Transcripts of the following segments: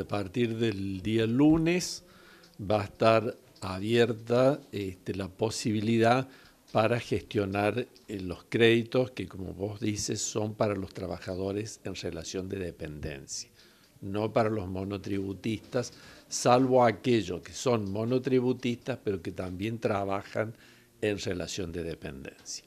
A partir del día lunes va a estar abierta este, la posibilidad para gestionar eh, los créditos que, como vos dices, son para los trabajadores en relación de dependencia, no para los monotributistas, salvo aquellos que son monotributistas, pero que también trabajan en relación de dependencia.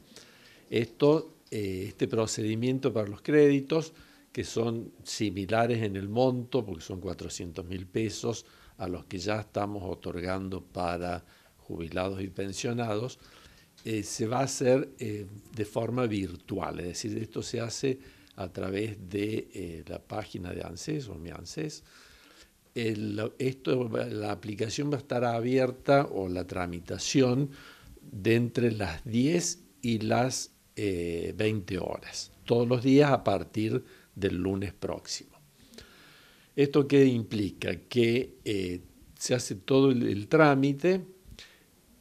Esto, eh, este procedimiento para los créditos que son similares en el monto, porque son 400 mil pesos, a los que ya estamos otorgando para jubilados y pensionados, eh, se va a hacer eh, de forma virtual, es decir, esto se hace a través de eh, la página de ANSES o mi ANSES. esto, la aplicación va a estar abierta o la tramitación de entre las 10 y las 20 horas, todos los días a partir del lunes próximo. ¿Esto qué implica? Que eh, se hace todo el, trámite,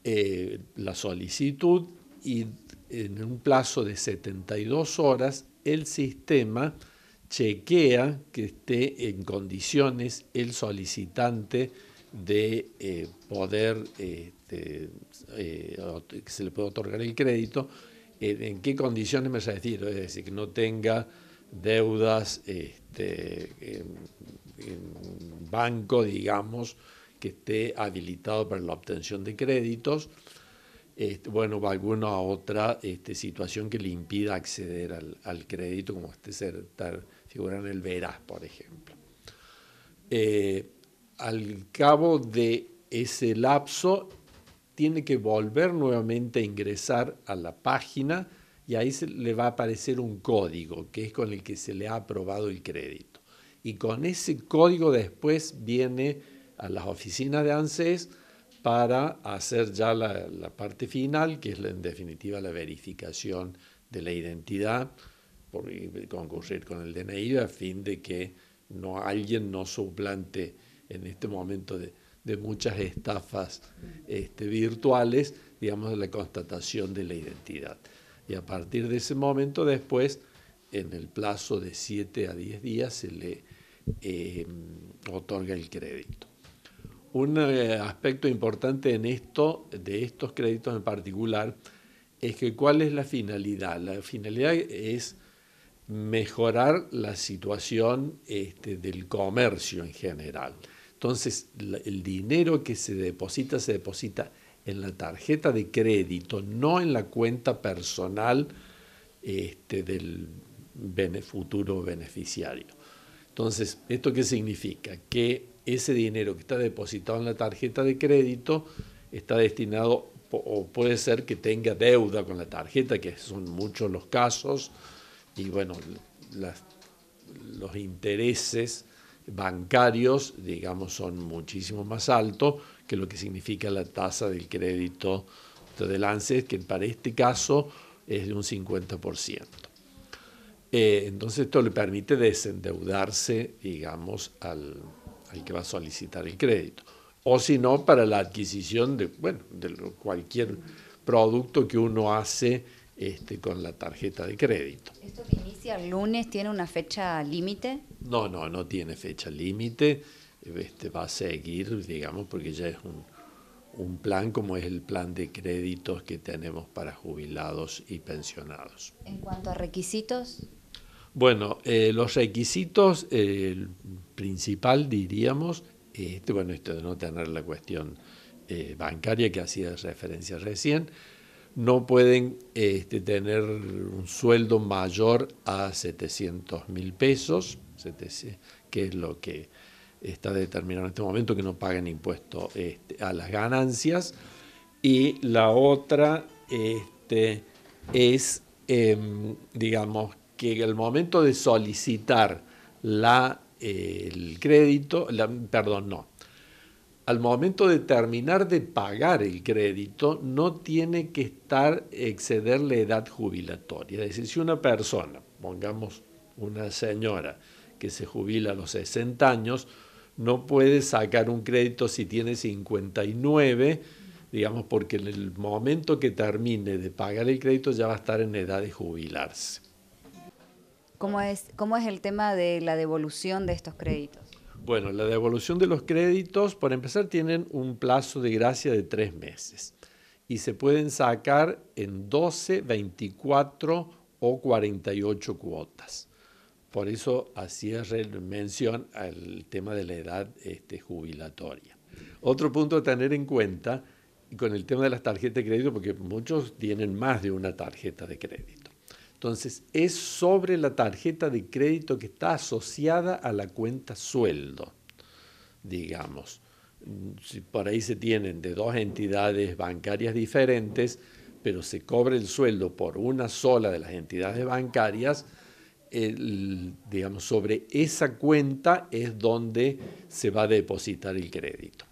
eh, la solicitud y en un plazo de 72 horas el sistema chequea que esté en condiciones el solicitante de eh, poder, este, que se le pueda otorgar el crédito, en qué condiciones me decir, es decir, que no tenga deudas, este, banco, digamos, que esté habilitado para la obtención de créditos, este, bueno, alguna otra este, situación que le impida acceder al, crédito, como este ser, en el Veraz, por ejemplo. Eh, al cabo de ese lapso, tiene que volver nuevamente a ingresar a la página y ahí le va a aparecer un código que es con el que se le ha aprobado el crédito. Y con ese código después viene a las oficinas de ANSES para hacer ya la, parte final, que es la, en definitiva la verificación de la identidad, por concurrir con el DNI a fin de que no, alguien no suplante en este momento de, muchas estafas este, virtuales, digamos, la constatación de la identidad y a partir de ese momento después, en el plazo de 7 a 10 días, se le eh, otorga el crédito. Un eh, aspecto importante en esto, de estos créditos en particular, es que cuál es la finalidad. La finalidad es mejorar la situación este, del comercio en general. Entonces, el dinero que se deposita se deposita en la tarjeta de crédito, no en la cuenta personal este, del futuro beneficiario. Entonces, ¿esto qué significa? Que ese dinero que está depositado en la tarjeta de crédito está destinado o puede ser que tenga deuda con la tarjeta, que son muchos los casos, y bueno, los intereses bancarios, digamos, son muchísimo más altos que lo que significa la tasa del crédito de ANSES, que para este caso es de un 50%. Eh, entonces esto le permite desendeudarse, digamos, al, al, que va a solicitar el crédito. O si no, para la adquisición de, bueno, de cualquier producto que uno hace este, con la tarjeta de crédito. ¿Esto que inicia el lunes tiene una fecha límite? No, no, no tiene fecha límite. Este va a seguir, digamos, porque ya es un, plan como es el plan de créditos que tenemos para jubilados y pensionados. En cuanto a requisitos. Bueno, eh, los requisitos, el principal diríamos, este, bueno, esto de no tener la cuestión eh, bancaria que hacía referencia recién, no pueden este, tener un sueldo mayor a 700 mil pesos, que es lo que está determinado en este momento, que no paguen impuesto este, a las ganancias. Y la otra este, es, em, digamos, que el momento de solicitar la, el crédito, perdón, no, al momento de terminar de pagar el crédito, no tiene que estar exceder la edad jubilatoria. Es decir, si una persona, pongamos una señora que se jubila a los 60 años, no puede sacar un crédito si tiene 59, digamos, porque en el momento que termine de pagar el crédito ya va a estar en edad de jubilarse. ¿Cómo es, cómo es el tema de la devolución de estos créditos? Bueno, la devolución de los créditos, por empezar, tienen un plazo de gracia de tres meses y se pueden sacar en 12, 24 o 48 cuotas. Por eso es mención al tema de la edad este, jubilatoria. Otro punto a tener en cuenta con el tema de las tarjetas de crédito, porque muchos tienen más de una tarjeta de crédito. Entonces, es sobre la tarjeta de crédito que está asociada a la cuenta sueldo, digamos. por ahí se tienen de dos entidades bancarias diferentes, pero se cobra el sueldo por una sola de las entidades bancarias, digamos, sobre esa cuenta es donde se va a depositar el crédito.